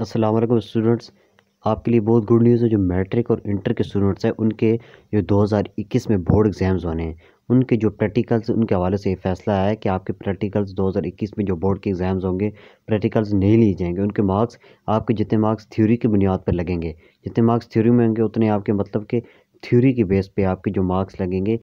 अस्सलाम वालेकुम स्टूडेंट्स आपके लिए बहुत गुड न्यूज़ है जो मैट्रिक और इंटर के स्टूडेंट्स हैं उनके जो 2021 में बोर्ड एग्ज़ाम्स होने हैं उनके जो प्रैक्टिकल्स उनके हवाले से ये फैसला आया है कि आपके प्रैक्टिकल्स 2021 में जो बोर्ड के एग्ज़ाम्स होंगे प्रैक्टिकल्स नहीं लिए जाएंगे उनके मार्क्स आपके जितने मार्क्स थ्योरी की बुनियाद पर लगेंगे जितने मार्क्स थ्योरी में होंगे उतने आपके मतलब के थ्योरी के बेस पर आपके जो मार्क्स लगेंगे